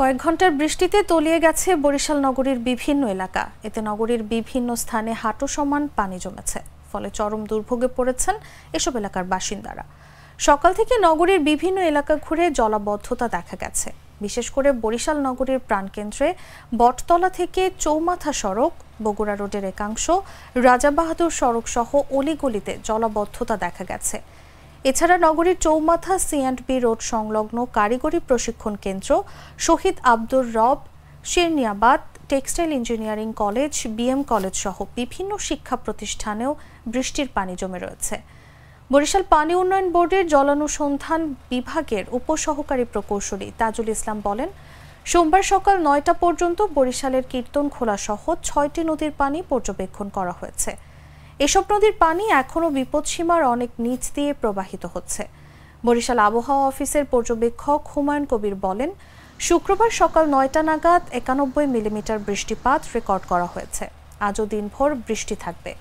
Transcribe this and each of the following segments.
কয়েক ঘন্টার বৃষ্টিতে তলিয়ে গেছে বরিশাল নগরীর বিভিন্ন এলাকা এতে নগরীর বিভিন্ন স্থানে হাঁটু সমান পানি জমেছে ফলে চরম দুর্ভোগে পড়েছেন এসব এলাকার বাসিন্দারা সকাল থেকে নগরীর বিভিন্ন এলাকা ঘুরে জলাবদ্ধতা দেখা গেছে বিশেষ করে বরিশাল নগরীর প্রাণকেন্দ্রে বটতলা থেকে চৌমাথা সড়ক বগুড়া রোডের একাংশ রাজা বাহাদুর সড়ক সহ অলিগলিতে জলাবদ্ধতা দেখা গেছে এছাড়া নগরীর চৌমাথা বি রোড সংলগ্ন কারিগরি প্রশিক্ষণ কেন্দ্র Shaheed Abdur Rab Serniabat textile engineering college BM college সহ বিভিন্ন শিক্ষা প্রতিষ্ঠানেও বৃষ্টির পানি জমে রয়েছে বরিশাল পানি উন্নয়ন বোর্ডের জলানুসন্ধান বিভাগের উপসহকারী প্রকৌশলী তাজুল ইসলাম বলেন সোমবার সকাল নয়টা পর্যন্ত বরিশালের কীর্তনখোলা সহ ছয়টি নদীর পানি পর্যবেক্ষণ করা হয়েছে এসব নদীর পানি এখনও বিপদসীমার অনেক নিচ দিয়ে প্রবাহিত হচ্ছে বরিশাল আবহাওয়া অফিসের পর্যবেক্ষক হুমায়ুন কবির বলেন শুক্রবার সকাল নয়টা নাগাদ একানব্বই মিলিমিটার বৃষ্টিপাত রেকর্ড করা হয়েছে আজও দিনভর বৃষ্টি থাকবে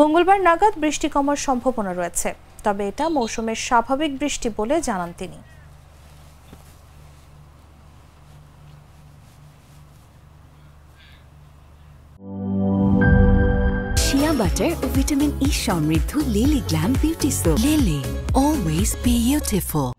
মঙ্গলবার নাগাদ বৃষ্টি কমার সম্ভাবনা রয়েছে তবে এটা মৌসুমের স্বাভাবিক বৃষ্টি বলে জানান তিনি butter vitamin E সমৃদ্ধ Lily glam beauty soap Lily always beautiful